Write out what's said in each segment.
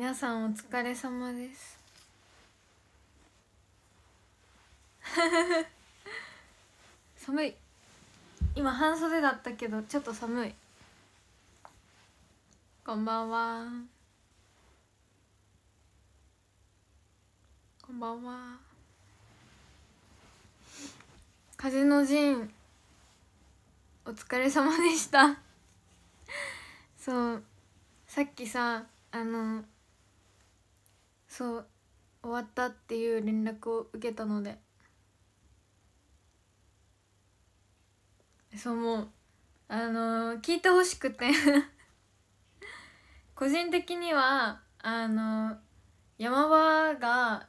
皆さんお疲れ様です 寒い今半袖だったけどちょっと寒いこんばんはこんばんは風の陣お疲れ様でしたそうさっきさあのそう終わったっていう連絡を受けたのでそうもうあのー、聞いてほしくて 個人的にはあのー、山場が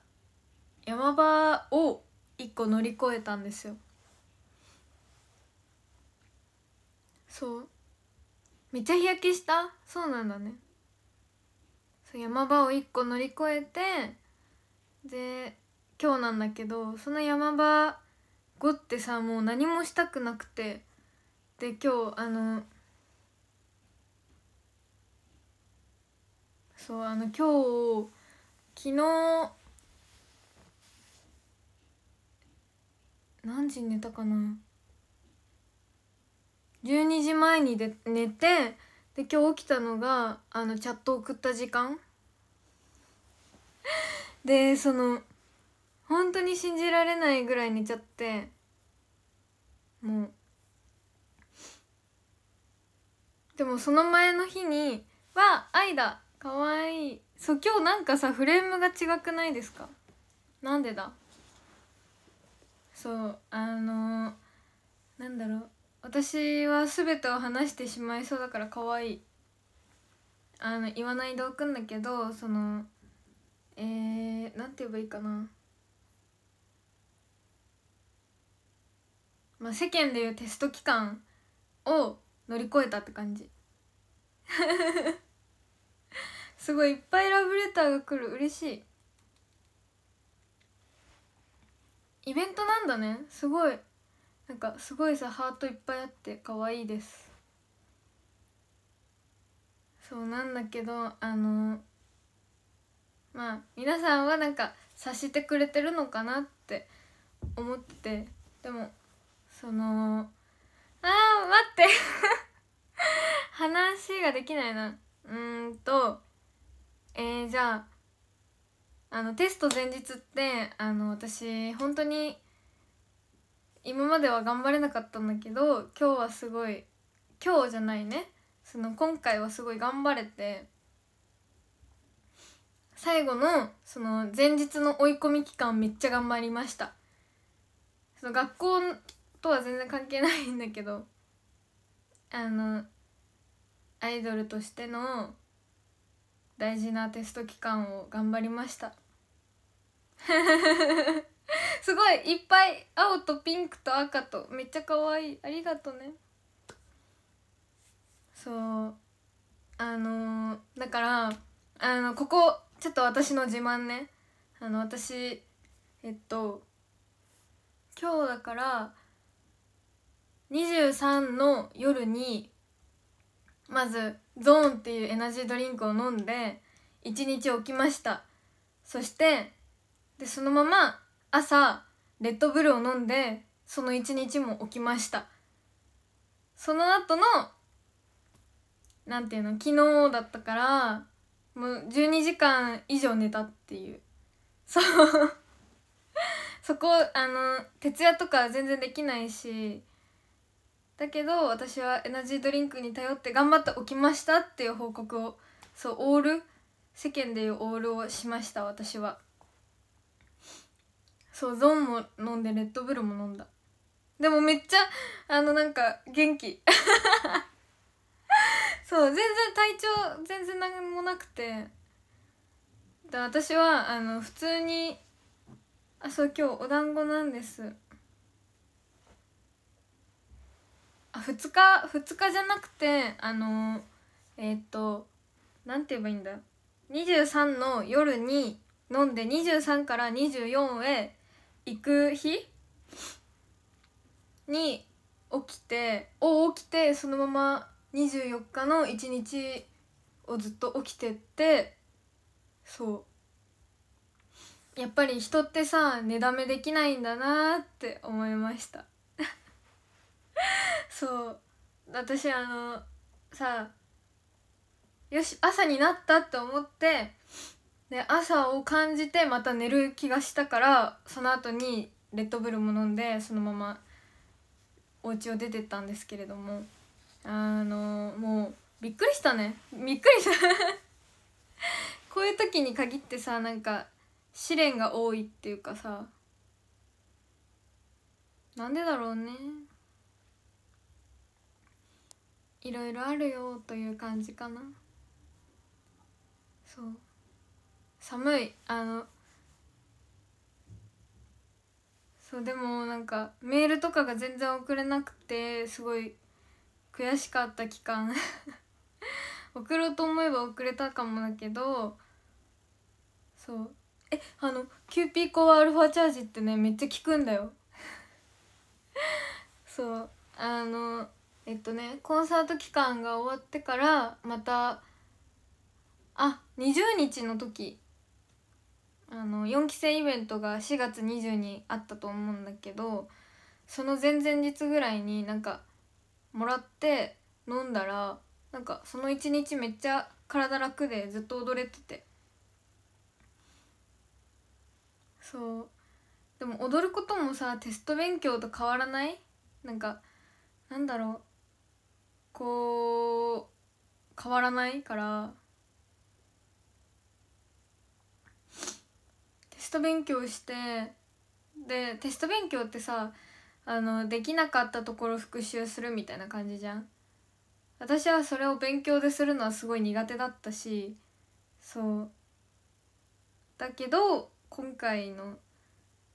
山場を一個乗り越えたんですよそうめっちゃ日焼けしたそうなんだねそう山場を1個乗り越えてで今日なんだけどその山場後ってさもう何もしたくなくてで今日あのそうあの今日昨日何時に寝たかな12時前にで寝てで今日起きたのがあのチャット送った時間 でその本当に信じられないぐらい寝ちゃってもうでもその前の日に「わあ愛だかわいい」そう今日なんかさフレームが違くないですかなんでだそうあのー、なんだろう私は全てを話してしまいそうだから可愛いあの言わないでおくんだけどそのえー、なんて言えばいいかなまあ世間でいうテスト期間を乗り越えたって感じ すごいいっぱいラブレターが来る嬉しいイベントなんだねすごいなんかすごいさハートいっぱいあって可愛いですそうなんだけどあのまあ皆さんはなんか察してくれてるのかなって思ってでもそのあー待って 話ができないなうんとえー、じゃああのテスト前日ってあの私本当に今までは頑張れなかったんだけど今日はすごい今日じゃないねその今回はすごい頑張れて最後のその前日の追い込み期間めっちゃ頑張りましたその学校とは全然関係ないんだけどあのアイドルとしての大事なテスト期間を頑張りました すごいいっぱい青とピンクと赤とめっちゃ可愛いありがとねそうあのー、だからあのここちょっと私の自慢ねあの私えっと今日だから23の夜にまずゾーンっていうエナジードリンクを飲んで1日起きましたそしてでそのまま朝レッドブルを飲んでその一日も起きましたその後のなんていうの昨日だったからもう12時間以上寝たっていうそう そこあの徹夜とか全然できないしだけど私はエナジードリンクに頼って頑張って起きましたっていう報告をそうオール世間でいうオールをしました私は。そうゾンも飲んでレッドブルも飲んだでもめっちゃあのなんか元気 そう全然体調全然何もなくてで私はあの普通にあそう今日お団子なんですあ2日2日じゃなくてあのえっ、となんて言えばいいんだ23の夜に飲んで23から24へ行く日に起きてを起きてそのまま24日の一日をずっと起きてってそうやっぱり人ってさ寝だめできないんだなって思いました そう私あのさよし朝になったって思ってで朝を感じてまた寝る気がしたからその後にレッドブルも飲んでそのままお家を出てったんですけれどもあのもうびっくりしたねびっくりした こういう時に限ってさなんか試練が多いっていうかさなんでだろうねいろいろあるよという感じかなそう寒いあのそうでもなんかメールとかが全然送れなくてすごい悔しかった期間 送ろうと思えば送れたかもだけどそうえあのキューピーコアアルファチャージってねめっちゃ効くんだよ そうあのえっとねコンサート期間が終わってからまたあ20日の時あの4期生イベントが4月20にあったと思うんだけどその前々日ぐらいになんかもらって飲んだらなんかその1日めっちゃ体楽でずっと踊れててそうでも踊ることもさテスト勉強と変わらないなんかなんだろうこう変わらないからテスト勉強してでテスト勉強ってさあのできなかったところ復習するみたいな感じじゃん私はそれを勉強でするのはすごい苦手だったしそうだけど今回の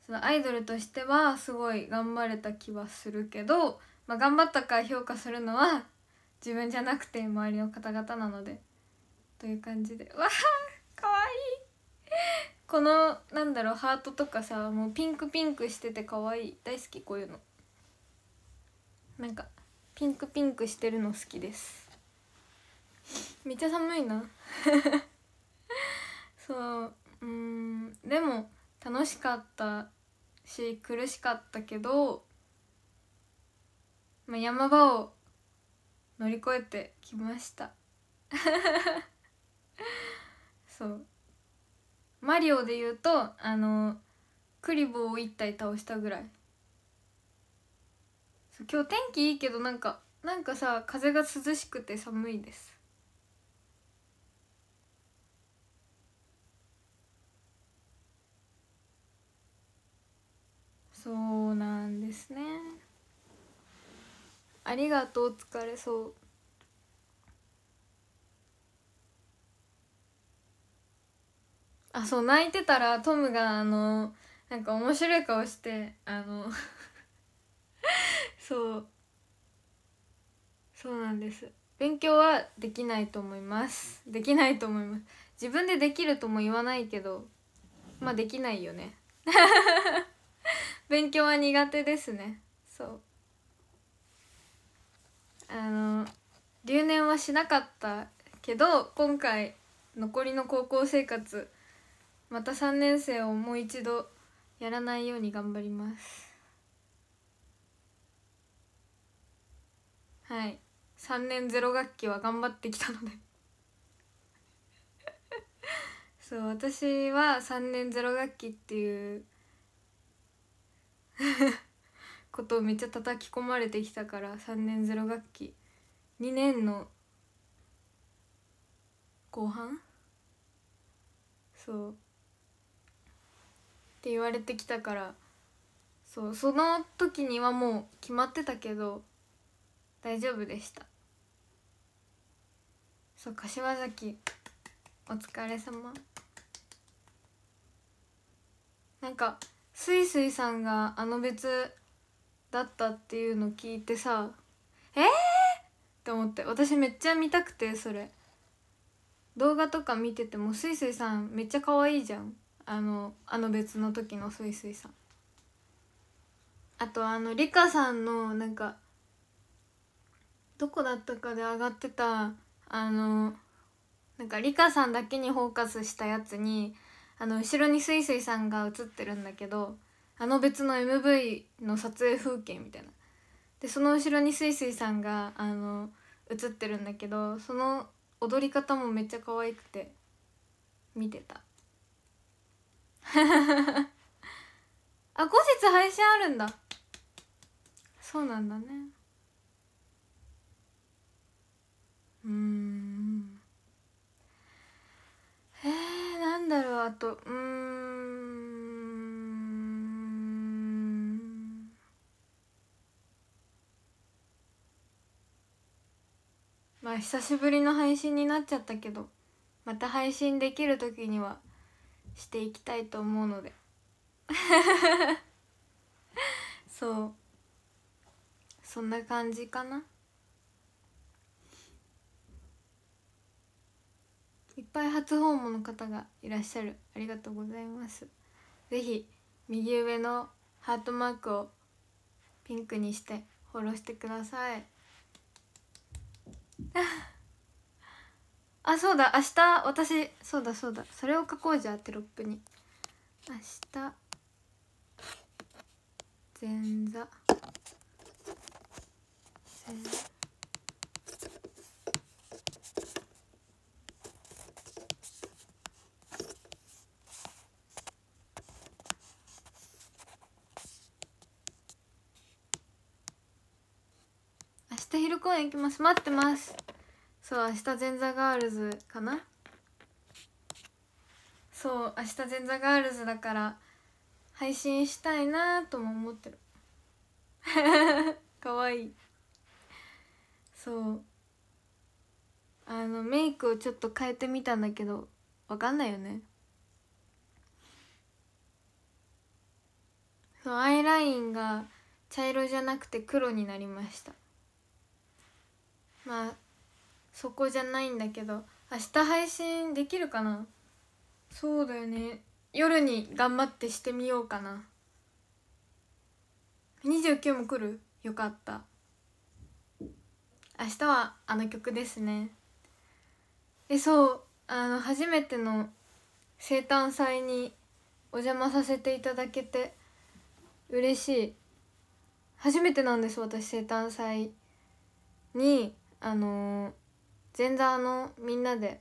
そのアイドルとしてはすごい頑張れた気はするけど、まあ、頑張ったか評価するのは自分じゃなくて周りの方々なのでという感じでわあかわいいこのなんだろうハートとかさもうピンクピンクしてて可愛い大好きこういうのなんかピンクピンクしてるの好きですめっちゃ寒いな そううんでも楽しかったし苦しかったけど、まあ、山場を乗り越えてきました そうマリオで言うとあのクリボーを1体倒したぐらい今日天気いいけどなんかなんかさ風が涼しくて寒いですそうなんですねありがとう疲れそうあそう泣いてたらトムがあのなんか面白い顔してあの そうそうなんです勉強はできないと思いますできないと思います自分でできるとも言わないけどまあできないよね 勉強は苦手ですねそうあの留年はしなかったけど今回残りの高校生活また3年生をもう一度やらないように頑張りますはい3年ゼロ学期は頑張ってきたので そう私は3年ゼロ学期っていう ことをめっちゃ叩き込まれてきたから3年ゼロ学期2年の後半そうって言われてきたからそうその時にはもう決まってたけど大丈夫でしたそう柏崎お疲れ様なんかすいすいさんがあの別だったっていうの聞いてさえーって思って私めっちゃ見たくてそれ動画とか見ててもすいすいさんめっちゃ可愛いじゃんあのあの別の時のすいすいさんあとあのリカさんのなんかどこだったかで上がってたあのなんかリカさんだけにフォーカスしたやつにあの後ろにすいすいさんが映ってるんだけどあの別の MV の撮影風景みたいなでその後ろにすいすいさんがあの映ってるんだけどその踊り方もめっちゃ可愛くて見てた。あ後日配信あるんだそうなんだねうんえー、なんだろうあとうんまあ久しぶりの配信になっちゃったけどまた配信できる時にはしていきたいと思うので そうそんな感じかないっぱい初訪問の方がいらっしゃるありがとうございますぜひ右上のハートマークをピンクにしてフォローしてくださいあそうだ明日私そうだそうだそれを書こうじゃテロップに明日前座前明日昼公演行きます待ってますそう明日前座ガールズかなそう明日前座ガールズだから配信したいなとも思ってるかわ いいそうあのメイクをちょっと変えてみたんだけどわかんないよねそうアイラインが茶色じゃなくて黒になりましたまあそこじゃないんだけど明日配信できるかなそうだよね夜に頑張ってしてみようかな29も来るよかった明日はあの曲ですねえそうあの初めての生誕祭にお邪魔させていただけて嬉しい初めてなんです私生誕祭にあのー全然あのみんなで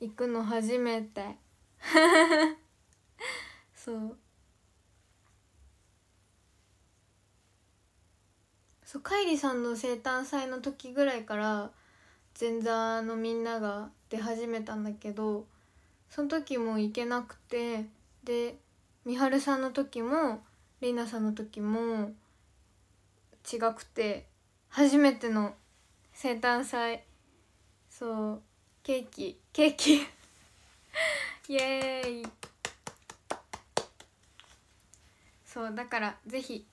行くの初めて そうそうかいりさんの生誕祭の時ぐらいから前座のみんなが出始めたんだけどその時も行けなくてでみはるさんの時もりなさんの時も違くて初めての生誕祭そうケーキケーキ イエーイそうだからぜひ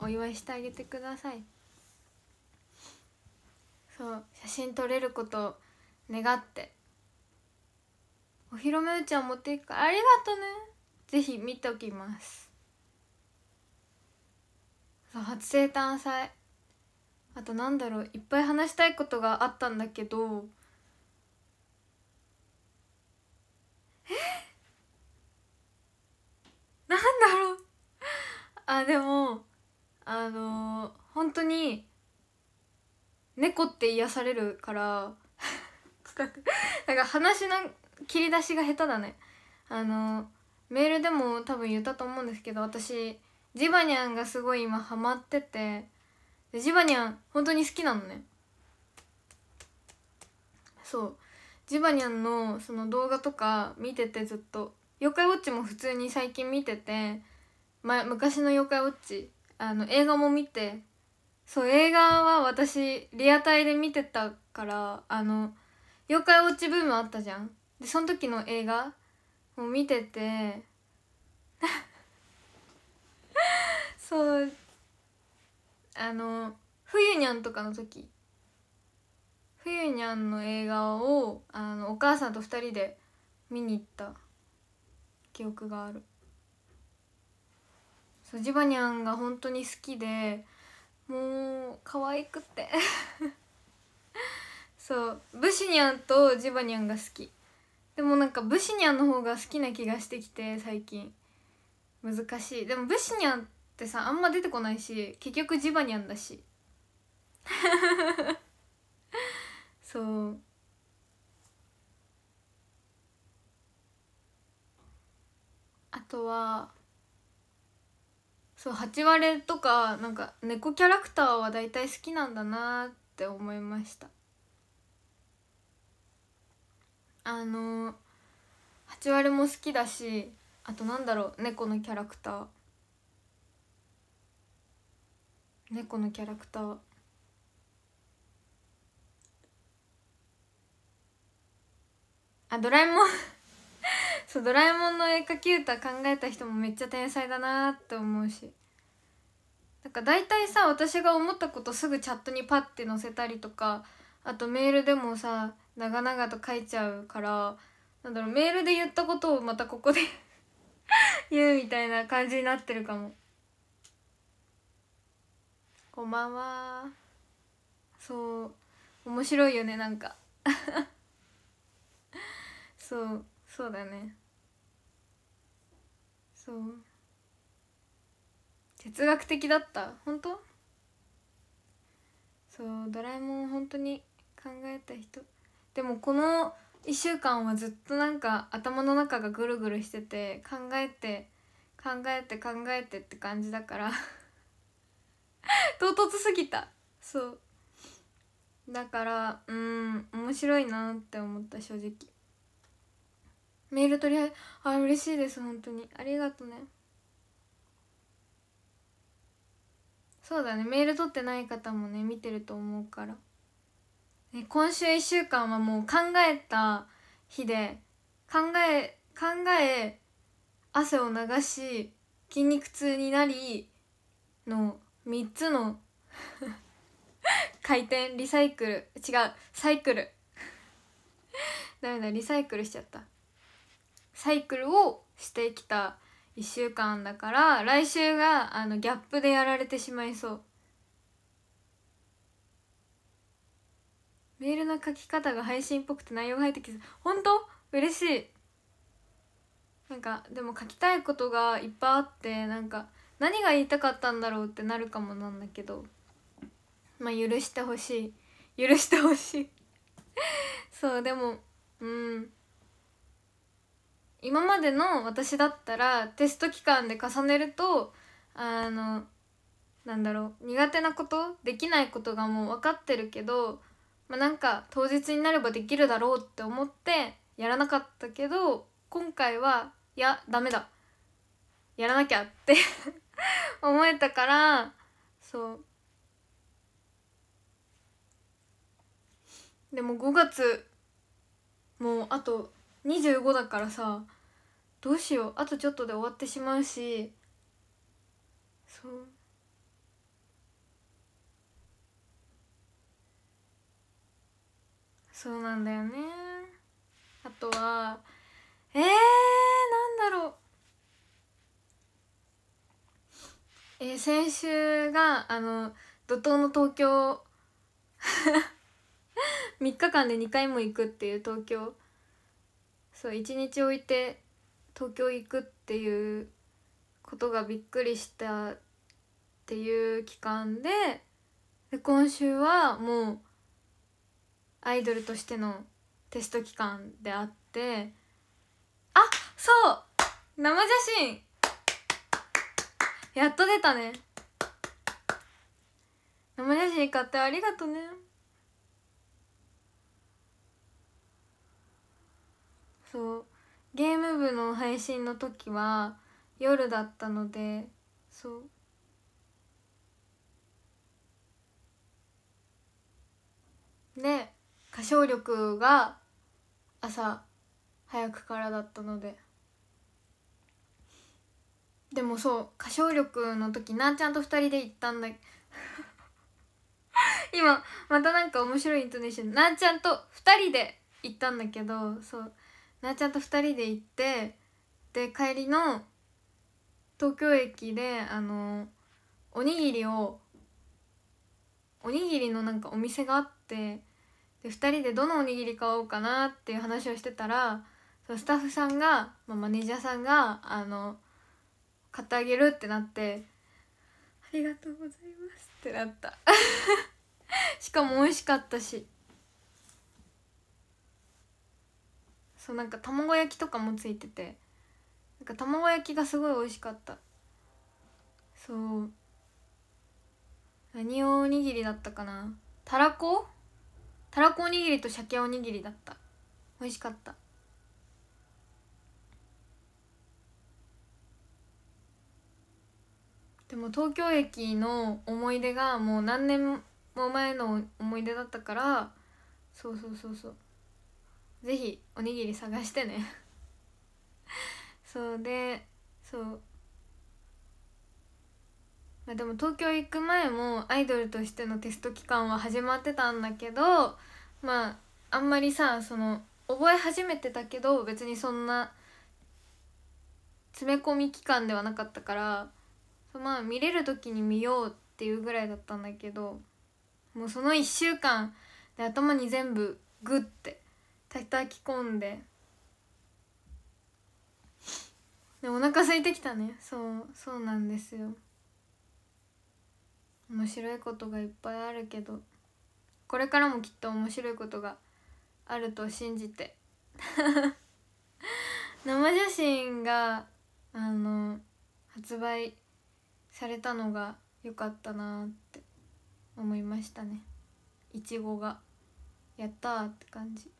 お祝いしてあげてくださいそう写真撮れることを願ってお披露目うちは持っていくからありがとねぜひ見ておきますそう初生誕祭あとなんだろういっぱい話したいことがあったんだけどえなんだろうあでもあのー、本当に猫って癒されるからなんか話の切り出しが下手だねあのー、メールでも多分言ったと思うんですけど私ジバニャンがすごい今ハマってて。でジバニャン本当に好きなのねそうジバニャンのその動画とか見ててずっと「妖怪ウォッチ」も普通に最近見てて、ま、昔の「妖怪ウォッチ」あの映画も見てそう映画は私リアタイで見てたからあの「妖怪ウォッチ」ブームあったじゃんでその時の映画を見てて そうあの冬にゃんとかの時冬にゃんの映画をあのお母さんと2人で見に行った記憶があるそうジバニャンが本当に好きでもう可愛くて そうブシニャンとジバニャンが好きでもなんかブシニャンの方が好きな気がしてきて最近難しいでもブシニャンってさあんま出てこないし結局ジバニャンだし そうあとはそう8割れとかなんか猫キャラクターは大体好きなんだなって思いましたあの8割も好きだしあとなんだろう猫のキャラクター猫のキャラクターあドラえもん そうドラえもんの絵描き歌考えた人もめっちゃ天才だなって思うしなんか大体さ私が思ったことすぐチャットにパッて載せたりとかあとメールでもさ長々と書いちゃうからなんだろうメールで言ったことをまたここで 言うみたいな感じになってるかも。こんばんはそう面白いよねなんか そうそうだねそう哲学的だった本当そうドラえもん本当に考えた人でもこの1週間はずっとなんか頭の中がぐるぐるしてて考えて考えて考えてって感じだから 唐突すぎたそうだからうん面白いなって思った正直メール取りあ嬉しいです本当にありがとねそうだねメール取ってない方もね見てると思うから、ね、今週1週間はもう考えた日で考え考え汗を流し筋肉痛になりの3つの回転リサイクル違うサイクルダメだリサイクルしちゃったサイクルをしてきた1週間だから来週があのギャップでやられてしまいそうメールの書き方が配信っぽくて内容が入ってきて本当嬉しいなんかでも書きたいことがいっぱいあってなんか何が言いたかったんだろうってなるかもなんだけどまあ許してほしい許してほしい そうでもうん今までの私だったらテスト期間で重ねるとあのなんだろう苦手なことできないことがもう分かってるけど、まあ、なんか当日になればできるだろうって思ってやらなかったけど今回はいやダメだやらなきゃって 思えたからそうでも5月もうあと25だからさどうしようあとちょっとで終わってしまうしそうそうなんだよねあとはえー、なんだろうえー、先週があの怒涛の東京3 日間で2回も行くっていう東京そう1日置いて東京行くっていうことがびっくりしたっていう期間でで今週はもうアイドルとしてのテスト期間であってあそう生写真やっと出たね生写真買ってありがとねそうゲーム部の配信の時は夜だったのでそうで歌唱力が朝早くからだったので。でもそう歌唱力の時なーちゃんと2人で行ったんだ 今またなんか面白いイントネーションなーちゃんと2人で行ったんだけどそうなーちゃんと2人で行ってで帰りの東京駅であのおにぎりをおにぎりのなんかお店があってで2人でどのおにぎり買おうかなっていう話をしてたらそうスタッフさんが、まあ、マネージャーさんがあの「買ってあげるってなってありがとうございますってなった しかも美味しかったしそうなんか卵焼きとかもついててなんか卵焼きがすごい美味しかったそう何をおにぎりだったかなたらこたらこおにぎりと鮭おにぎりだった美味しかったでも東京駅の思い出がもう何年も前の思い出だったからそうそうそうそうぜひおにぎり探してねそうでそうまあでも東京行く前もアイドルとしてのテスト期間は始まってたんだけどまああんまりさその覚え始めてたけど別にそんな詰め込み期間ではなかったからまあ見れる時に見ようっていうぐらいだったんだけどもうその1週間で頭に全部グッて叩き込んででお腹空いてきたねそうそうなんですよ面白いことがいっぱいあるけどこれからもきっと面白いことがあると信じて 生写真があの発売されたのが良かったなって思いましたねいちごがやったって感じ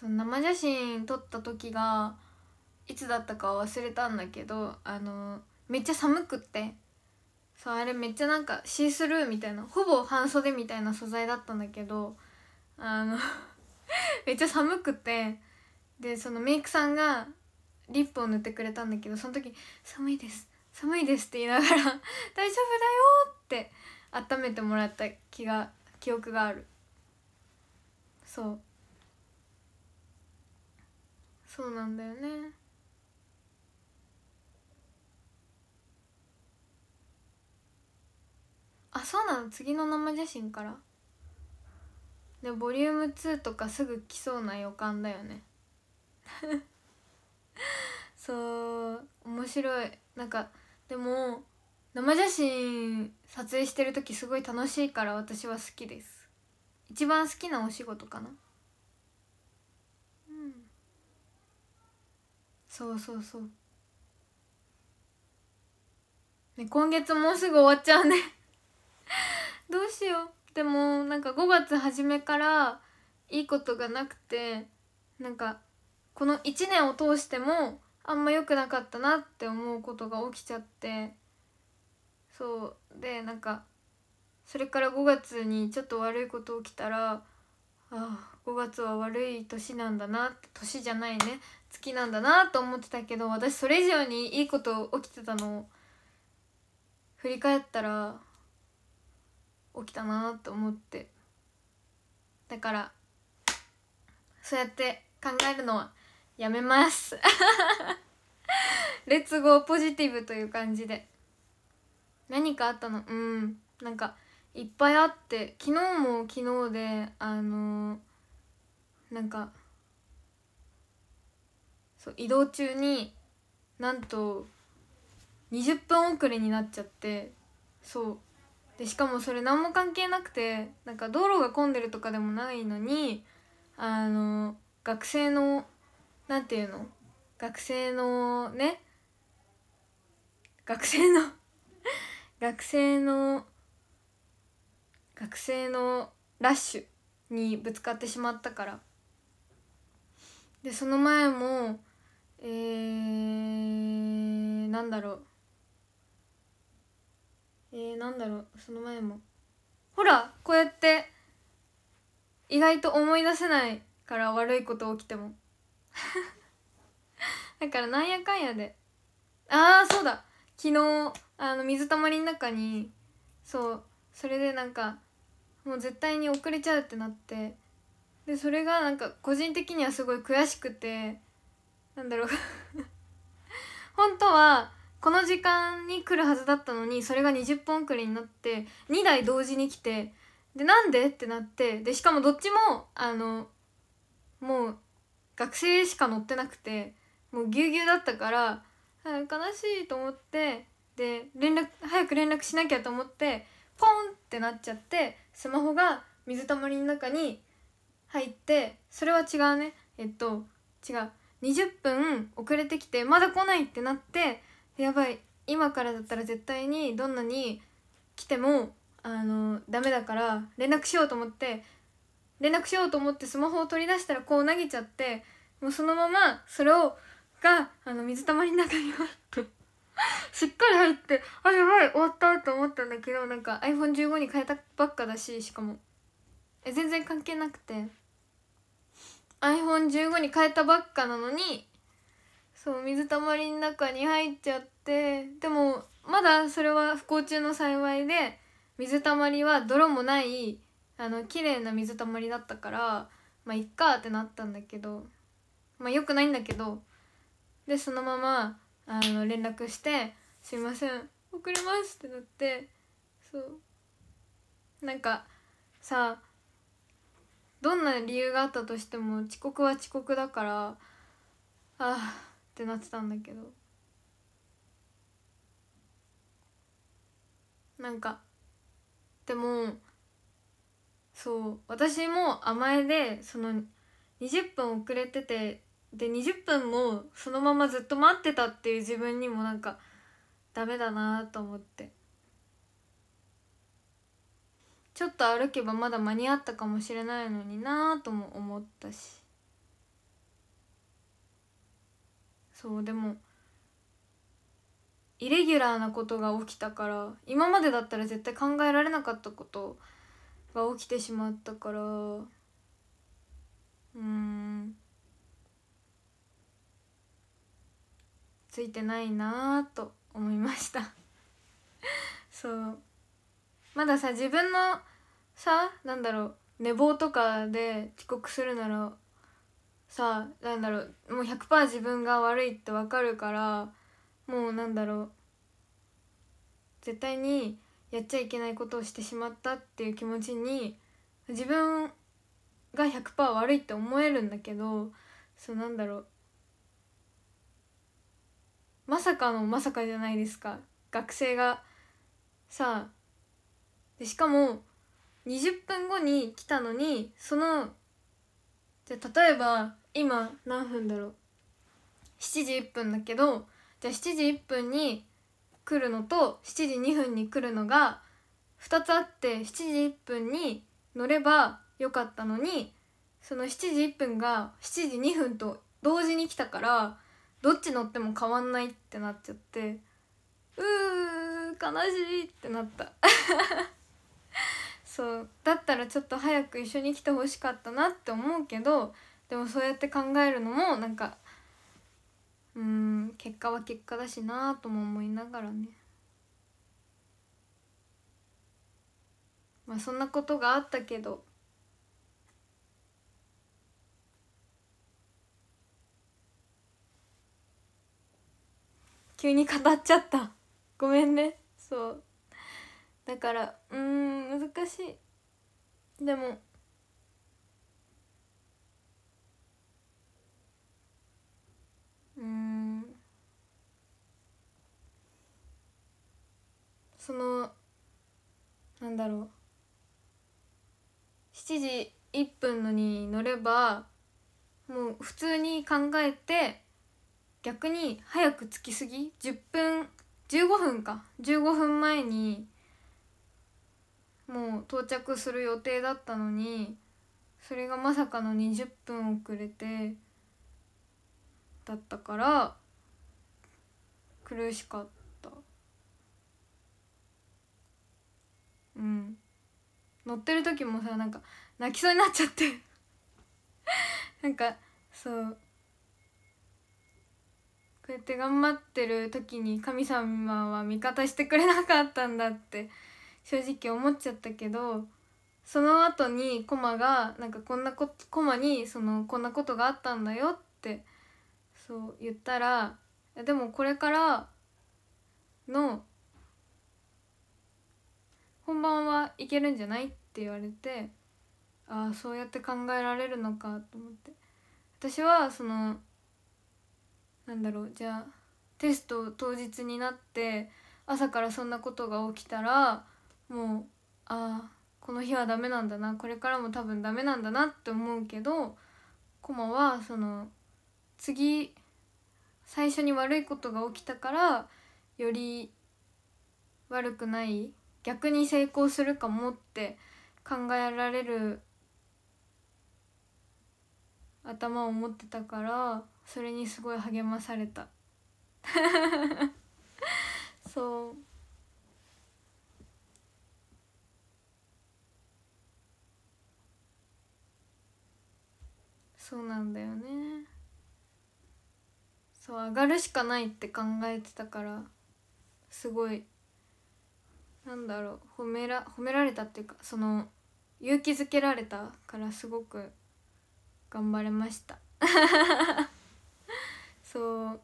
その生写真撮った時がいつだったか忘れたんだけどあのめっちゃ寒くってそうあれめっちゃなんかシースルーみたいなほぼ半袖みたいな素材だったんだけどあの めっちゃ寒くてでそのメイクさんがリップを塗ってくれたんだけどその時「寒いです寒いです」って言いながら「大丈夫だよ」って温めてもらった気が記憶があるそうそうなんだよねあそうなの次の生写真からでボリューム2とかすぐ来そうな予感だよね そう面白いなんかでも生写真撮影してる時すごい楽しいから私は好きです一番好きなお仕事かなうんそうそうそうね今月もうすぐ終わっちゃうね どうしようでもなんか5月初めからいいことがなくてなんかこの1年を通してもあんま良くなかったなって思うことが起きちゃってそうでなんかそれから5月にちょっと悪いこと起きたらああ5月は悪い年なんだな年じゃないね月なんだなと思ってたけど私それ以上にいいこと起きてたのを振り返ったら起きたなと思ってだからそうやって考えるのはやめます レッツゴーポジティブという感じで何かあったのうんなんかいっぱいあって昨日も昨日であのー、なんかそう移動中になんと20分遅れになっちゃってそうでしかもそれ何も関係なくてなんか道路が混んでるとかでもないのにあの学生のんていうの学生のね学生の 学生の学生のラッシュにぶつかってしまったからでその前もえー、なんだろうえー、なんだろうその前もほらこうやって意外と思い出せないから悪いこと起きても。だからなんやかんやでああそうだ昨日あの水たまりの中にそうそれでなんかもう絶対に遅れちゃうってなってでそれがなんか個人的にはすごい悔しくてなんだろう 本当はこの時間に来るはずだったのにそれが20分遅れになって2台同時に来てでなんでってなってでしかもどっちもあのもう学生しか乗ってなくてもうぎゅうぎゅうだったから悲しいと思ってで連絡早く連絡しなきゃと思ってポンってなっちゃってスマホが水たまりの中に入ってそれは違うねえっと違う20分遅れてきてまだ来ないってなってやばい今からだったら絶対にどんなに来てもあのダメだから連絡しようと思って連絡しようと思ってスマホを取り出したらこう投げちゃってもうそのままそれをがあの水たまりの中に入って しっかり入ってあやばい終わったと思ったんだけどなんか iPhone15 に変えたばっかだししかもえ全然関係なくて iPhone15 に変えたばっかなのにそう水たまりの中に入っちゃってでもまだそれは不幸中の幸いで水たまりは泥もないあの綺麗な水たまりだったからまあいっかってなったんだけどまあよくないんだけどでそのままあの連絡して「すいません遅れます」ってなってそうなんかさどんな理由があったとしても遅刻は遅刻だからああってなってたんだけどなんかでもそう私も甘えでその20分遅れててで20分もそのままずっと待ってたっていう自分にもなんかダメだなと思ってちょっと歩けばまだ間に合ったかもしれないのになーとも思ったしそうでもイレギュラーなことが起きたから今までだったら絶対考えられなかったことが起きてしまったからうんついてないなと思いました そうまださ自分のさなんだろう寝坊とかで遅刻するならさなんだろうもう100%自分が悪いってわかるからもうなんだろう絶対にやっちゃいけないことをしてしまったっていう気持ちに自分が100%悪いって思えるんだけどそうなんだろうまさかのまさかじゃないですか学生がさあでしかも20分後に来たのにそのじゃ例えば今何分だろう7時1分だけどじゃあ7時1分に来るのと7時2分に来るのが2つあって7時1分に乗ればよかったのにその7時1分が7時2分と同時に来たからどっち乗っても変わんないってなっちゃってうー悲しいってなった そうだったらちょっと早く一緒に来てほしかったなって思うけどでもそうやって考えるのもなんかうん結果は結果だしなとも思いながらねまあそんなことがあったけど急に語っちゃったごめんねそうだからうん難しいでもうんそのなんだろう7時1分のに乗ればもう普通に考えて逆に早く着きすぎ10分15分か15分前にもう到着する予定だったのにそれがまさかの20分遅れてだったから苦しかったうん乗ってる時もさなんか泣きそうになっちゃって なんかそうこうやって頑張ってる時に神様は味方してくれなかったんだって正直思っちゃったけどその後にコマがなんかこんなこコマにそのこんなことがあったんだよってそう言ったらでもこれからの本番はいけるんじゃないって言われてああそうやって考えられるのかと思って私はそのなんだろうじゃあテスト当日になって朝からそんなことが起きたらもうああこの日はダメなんだなこれからも多分ダメなんだなって思うけどコマはその次最初に悪いことが起きたからより悪くない逆に成功するかもって考えられる頭を持ってたからそれにすごい励まされた そうそうなんだよねそう上がるしかないって考えてたからすごいなんだろう褒めら褒められたっていうかその勇気づけられたからすごく頑張れました そう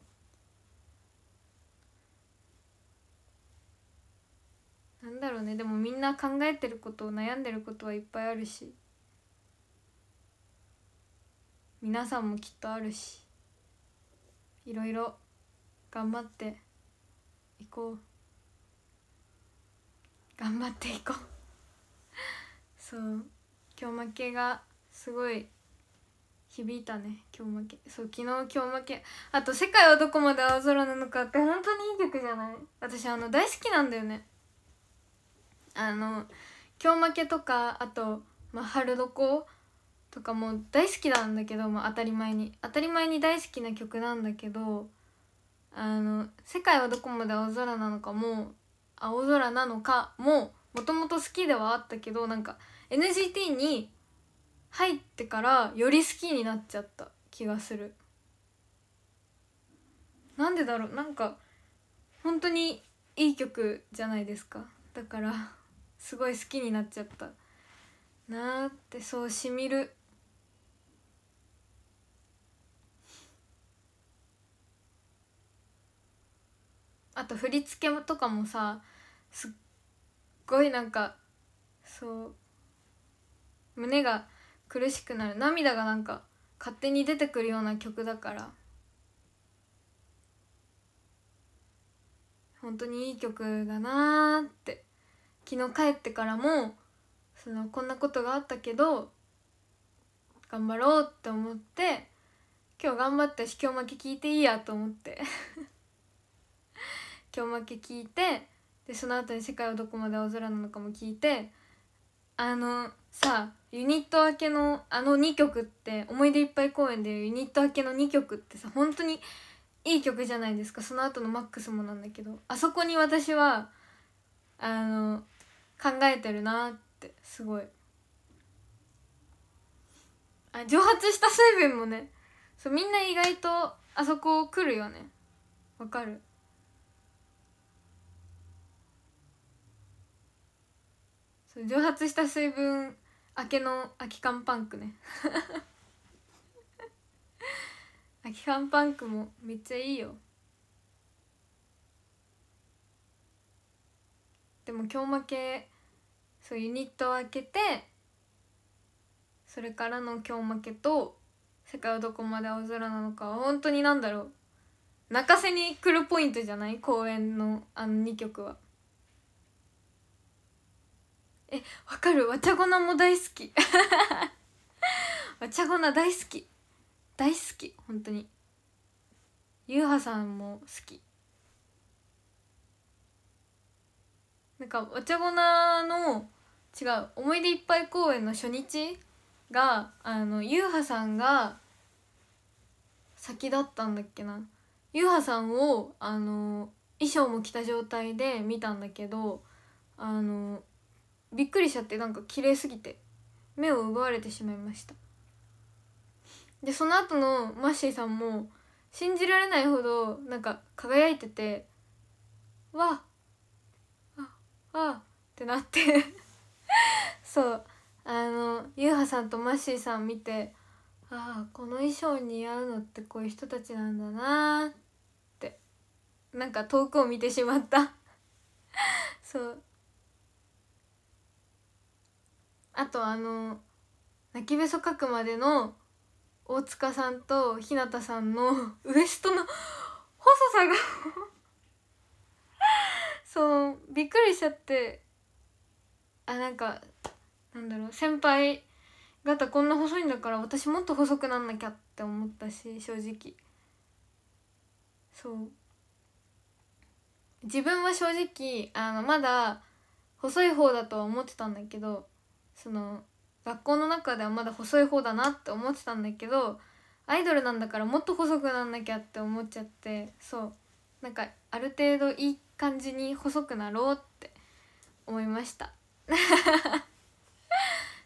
なんだろうねでもみんな考えてること悩んでることはいっぱいあるし皆さんもきっとあるしいろいろ頑張っていこう頑張っていこう そう今日負けがすごい響いたね今日負けそう昨日今日負けあと「世界はどこまで青空なのか」って本当にいい曲じゃない私あの大好きなんだよねあの「今日負け」とかあと「まあ、春どこ」とかも大好きなんだけど、まあ、当たり前に当たり前に大好きな曲なんだけどあの「世界はどこまで青空なのかも」青空なのかももともと好きではあったけどなんか NGT に入ってからより好きになっちゃった気がするなんでだろうなんか本当にいい曲じゃないですかだからすごい好きになっちゃったなーってそうしみる。あと振り付けとかもさすっごいなんかそう胸が苦しくなる涙がなんか勝手に出てくるような曲だから本当にいい曲だなーって昨日帰ってからもそのこんなことがあったけど頑張ろうって思って今日頑張って「秘境巻き聞いていいや」と思って 今日負け聞いてでその後に「世界はどこまで青空なのか」も聞いてあのさユニット明けのあの2曲って思い出いっぱい公演でユニット明けの2曲ってさ本当にいい曲じゃないですかその後のマックスもなんだけどあそこに私はあの考えてるなってすごいあ蒸発した水分もねそうみんな意外とあそこ来るよねわかる蒸発した水分明けの空き缶パンクね空 き缶パンクもめっちゃいいよでも今日負けそうユニットを開けてそれからの今日負けと世界はどこまで青空なのか本当になんだろう泣かせに来るポイントじゃない公演のあの2曲はえわかるわちゃごなも大好き わちゃごな大好き大好き本当にゆうはさんも好きなんかゃごなの違う思い出いっぱい公演の初日があのゆうはさんが先だったんだっけなゆうはさんをあの衣装も着た状態で見たんだけどあのびっくりしちゃってなんか綺麗すぎて目を奪われてしまいましたでその後のマッシーさんも信じられないほどなんか輝いてて「わああってなって そうあのゆうはさんとマッシーさん見てああこの衣装似合うのってこういう人たちなんだなってなんか遠くを見てしまった そうあとあの泣きべそ書くまでの大塚さんと日向さんのウエストの細さがそうびっくりしちゃってあなんかなんだろう先輩方こんな細いんだから私もっと細くなんなきゃって思ったし正直そう自分は正直あのまだ細い方だとは思ってたんだけどその学校の中ではまだ細い方だなって思ってたんだけどアイドルなんだからもっと細くなんなきゃって思っちゃってそうなんかある程度いい感じに細くなろうって思いました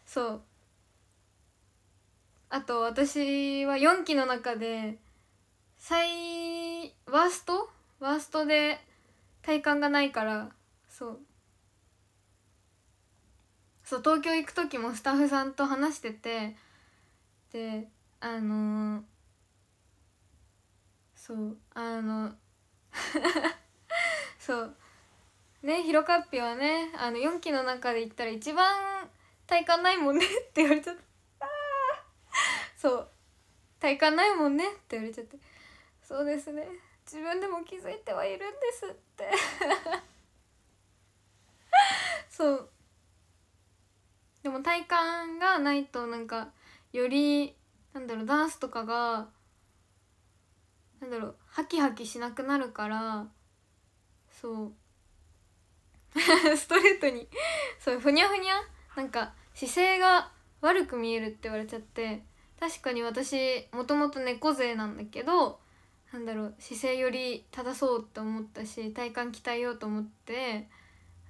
そうあと私は4期の中で最ワーストワーストで体感がないからそうそう東京行く時もスタッフさんと話しててであのー、そうあの そうねひろかっぴはねあの4期の中で言ったら一番体感ないもんね って言われちゃったそう体感ないもんねって言われちゃってそうですね自分でも気づいてはいるんですって そうでも体感がないとなんかよりなんだろうダンスとかがなんだろうハキハキしなくなるからそう ストレートにそうふにゃふにゃなんか姿勢が悪く見えるって言われちゃって確かに私もともと猫背なんだけどなんだろう姿勢より正そうって思ったし体幹鍛えようと思って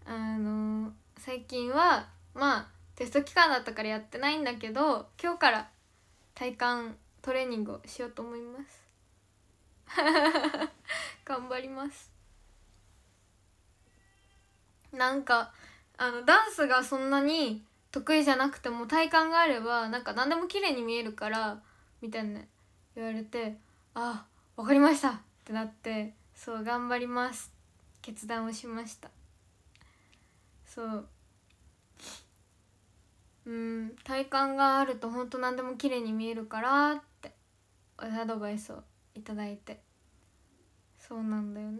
あの最近はまあテスト期間だったからやってないんだけど今日から体幹トレーニングをしようと思います 頑張りますなんかあのダンスがそんなに得意じゃなくても体感があればなんか何でも綺麗に見えるからみたいな言われてあわかりましたってなってそう頑張ります決断をしましたそううん体感があると本当何でも綺麗に見えるからってアドバイスをいただいてそうなんだよね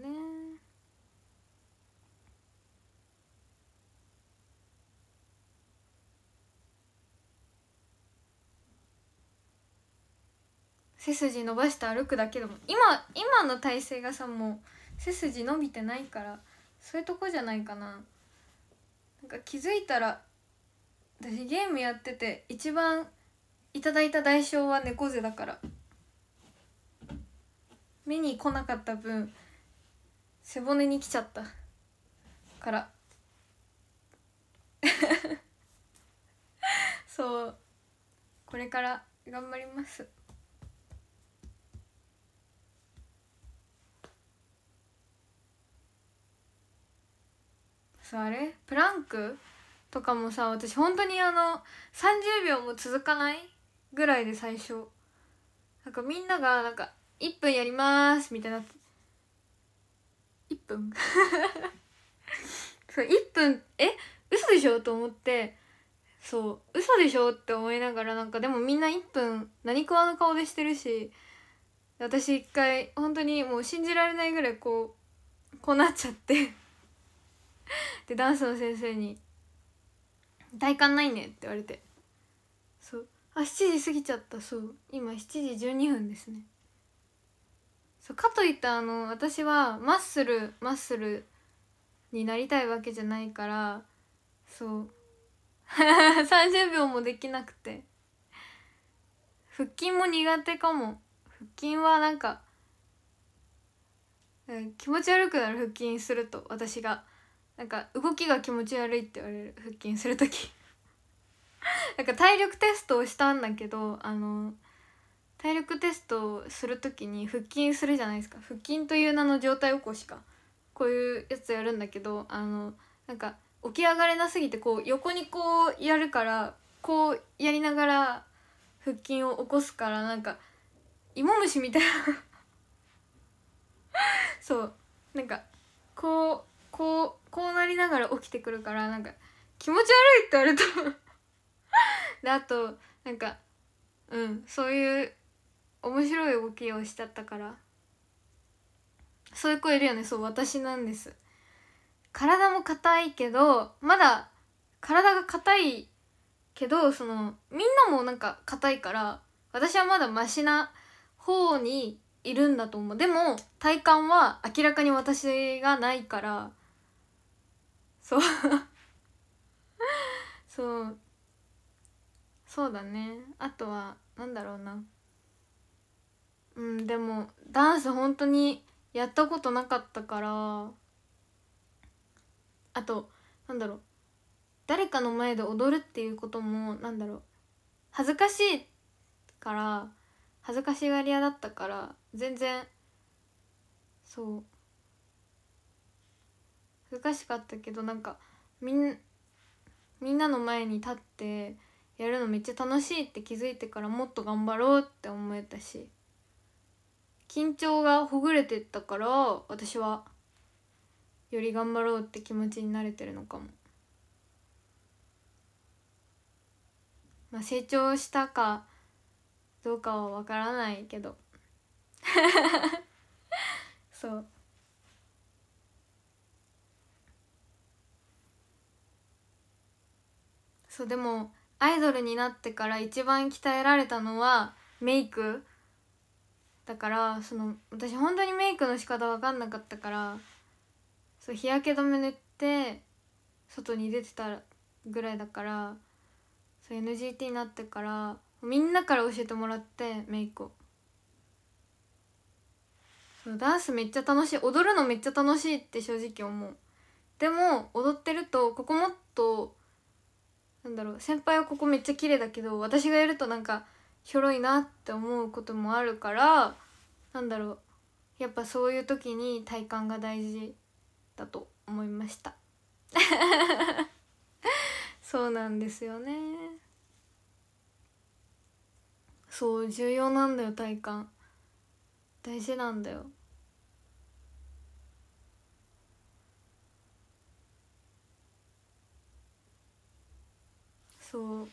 背筋伸ばして歩くだけでも今今の体勢がさもう背筋伸びてないからそういうとこじゃないかななんか気づいたら私ゲームやってて一番いただいた代償は猫背だから目に来なかった分背骨に来ちゃったから そうこれから頑張りますそうあれプランクとかもさ私本当にあの30秒も続かないぐらいで最初なんかみんながなんか1分やりますみたいな1分 そう1分え嘘でしょと思ってそう嘘でしょって思いながらなんかでもみんな1分何食わぬ顔でしてるし私一回本当にもう信じられないぐらいこうこうなっちゃってでダンスの先生に大寒ないねって言われてそうあ7時過ぎちゃったそう今7時12分ですねそうかといってあの私はマッスルマッスルになりたいわけじゃないからそう30 秒もできなくて腹筋も苦手かも腹筋はなんか気持ち悪くなる腹筋すると私がなんか動きが気持ち悪いって言われる腹筋する時 なんか体力テストをしたんだけどあの体力テストをする時に腹筋するじゃないですか腹筋という名の状態起こしかこういうやつやるんだけどあのなんか起き上がれなすぎてこう横にこうやるからこうやりながら腹筋を起こすからなんか芋虫みたいな そうなんかこうこうこうなりながら起きてくるからなんか気持ち悪いってると思うであとなんかうんそういう面白い動きをしちゃったからそういう子いるよねそう私なんです体も硬いけどまだ体が硬いけどそのみんなもなんか硬いから私はまだマシな方にいるんだと思うでも体感は明らかに私がないからそう そうそうだねあとはなんだろうなうんでもダンス本当にやったことなかったからあとなんだろう誰かの前で踊るっていうこともなんだろう恥ずかしいから恥ずかしがり屋だったから全然そう難しかったけどなんかみんみんなの前に立ってやるのめっちゃ楽しいって気づいてからもっと頑張ろうって思えたし緊張がほぐれてったから私はより頑張ろうって気持ちになれてるのかも。まあ、成長したかどうかはわからないけど そうそうでもアイドルになってから一番鍛えられたのはメイクだからその私本当にメイクの仕方分かんなかったからそう日焼け止め塗って外に出てたぐらいだからそう NGT になってからみんなから教えてもらってメイクをそうダンスめっちゃ楽しい踊るのめっちゃ楽しいって正直思うでも踊ってるとここもっとなんだろう先輩はここめっちゃ綺麗だけど私がやるとなんかひょろいなって思うこともあるからなんだろうやっぱそういう時に体感が大事だと思いました そうなんですよねそう重要なんだよ体感大事なんだよそう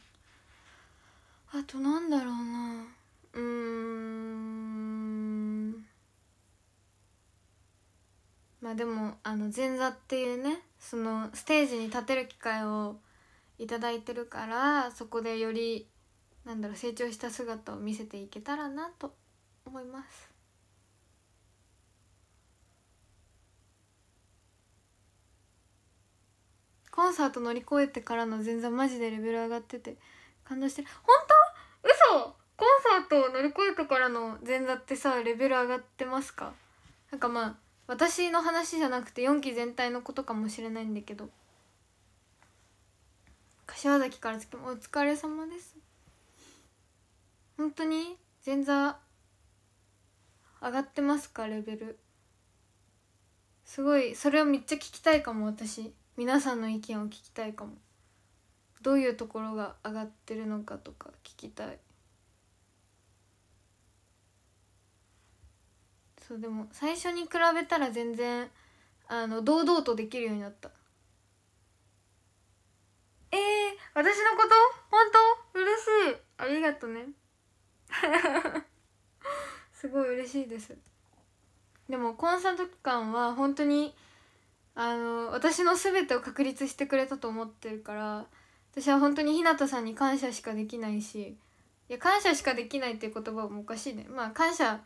あとなんだろうなうんまあでもあの前座っていうねそのステージに立てる機会を頂いてるからそこでよりなんだろう成長した姿を見せていけたらなと思います。コンサート乗り越えてからの前座マジでレベル上がってて感動してる本当嘘コンサートを乗り越えてからの前座ってさレベル上がってますかなんかまあ私の話じゃなくて4期全体のことかもしれないんだけど柏崎からつきお疲れ様です本当に前座上がってますかレベルすごいそれをめっちゃ聞きたいかも私皆さんの意見を聞きたいかもどういうところが上がってるのかとか聞きたいそうでも最初に比べたら全然あの堂々とできるようになったえー、私のこと本当嬉しいありがとうね すごい嬉しいですでもコンサート期間は本当にあの私の全てを確立してくれたと思ってるから私は本当に日向さんに感謝しかできないしいや感謝しかできないっていう言葉もおかしいねまあ感謝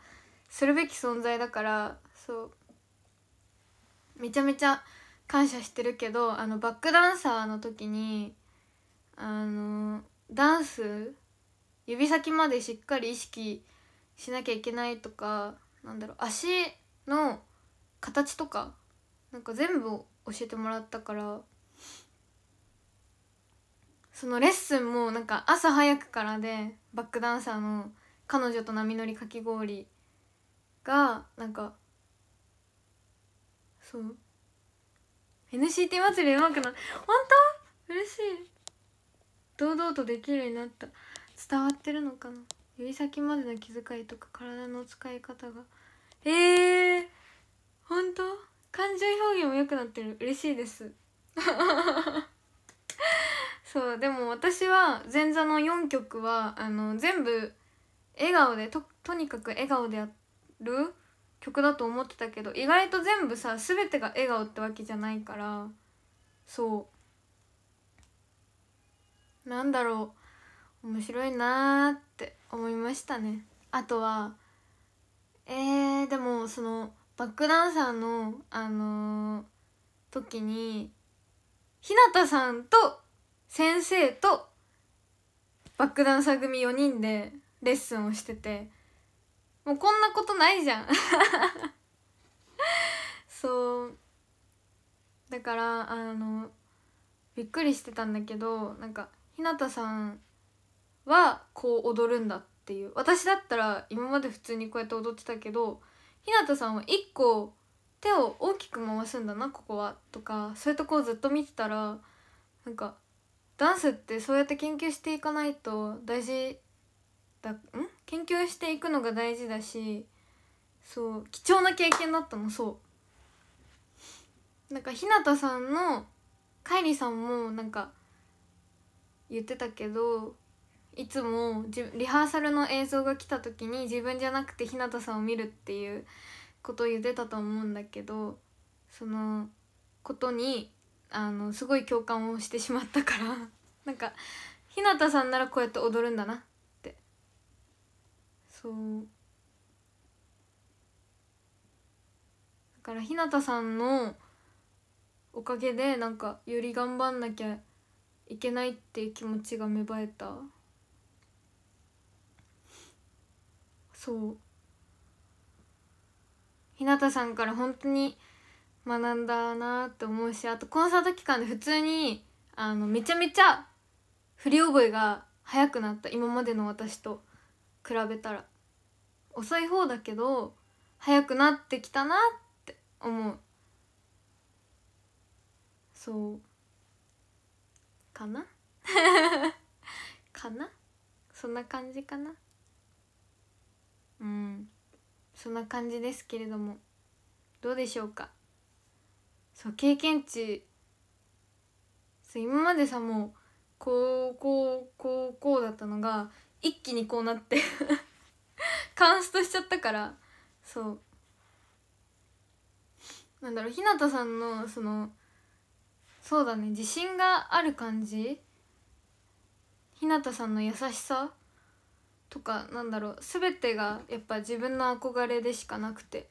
するべき存在だからそうめちゃめちゃ感謝してるけどあのバックダンサーの時にあのダンス指先までしっかり意識しなきゃいけないとかなんだろう足の形とかなんか全部教えてもらったからそのレッスンもなんか朝早くからでバックダンサーの彼女と波乗りかき氷がなんかそう NCT 祭りうまくな本当嬉しい堂々とできるようになった伝わってるのかな指先までの気遣いとか体の使い方がええー、本当感情表現も良くなってる嬉しいです そうでも私は前座の4曲はあの全部笑顔でととにかく笑顔でやる曲だと思ってたけど意外と全部さ全てが笑顔ってわけじゃないからそうなんだろう面白いなーって思いましたねあとはえー、でもそのバックダンサーのあのー、時に日向さんと先生とバックダンサー組4人でレッスンをしててもうこんなことないじゃん そうだからあのびっくりしてたんだけどなんか日向さんはこう踊るんだっていう私だったら今まで普通にこうやって踊ってたけど日向さんは1個手を大きく回すんだなここはとかそういうとこをずっと見てたらなんかダンスってそうやって研究していかないと大事だん研究していくのが大事だしそう貴重な経験だったのそうなんか日向さんのかいりさんもなんか言ってたけどいつもリハーサルの映像が来た時に自分じゃなくて日向さんを見るっていうことを言ってたと思うんだけどそのことにあのすごい共感をしてしまったから なんか日向さんならこうやって踊るんだなってそうだから日向さんのおかげでなんかより頑張んなきゃいけないっていう気持ちが芽生えた。そう日向さんから本当に学んだなって思うしあとコンサート期間で普通にあのめちゃめちゃ振り覚えが早くなった今までの私と比べたら遅い方だけど早くなってきたなって思うそうかな かなそんな感じかなうんそんな感じですけれどもどうでしょうかそう経験値そう今までさもうこうこうこうこうだったのが一気にこうなって カンストしちゃったからそうなんだろう日向さんのそのそうだね自信がある感じ日向さんの優しさとかなんだろう全てがやっぱ自分の憧れでしかなくて。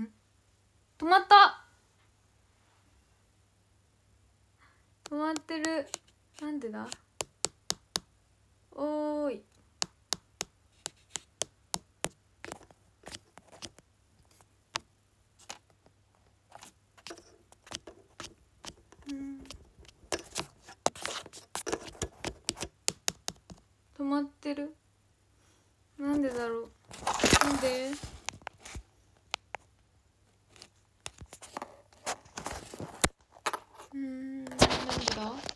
ん止まった止まってるなんでだおーい止まってるなんでだろうなんでうんなんでだ